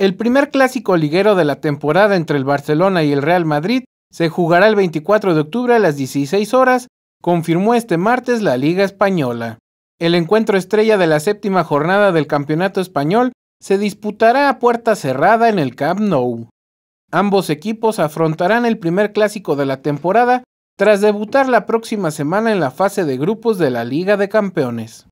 El primer clásico liguero de la temporada entre el Barcelona y el Real Madrid se jugará el 24 de octubre a las 16 horas, confirmó este martes la Liga Española. El encuentro estrella de la séptima jornada del Campeonato Español se disputará a puerta cerrada en el Camp Nou. Ambos equipos afrontarán el primer clásico de la temporada tras debutar la próxima semana en la fase de grupos de la Liga de Campeones.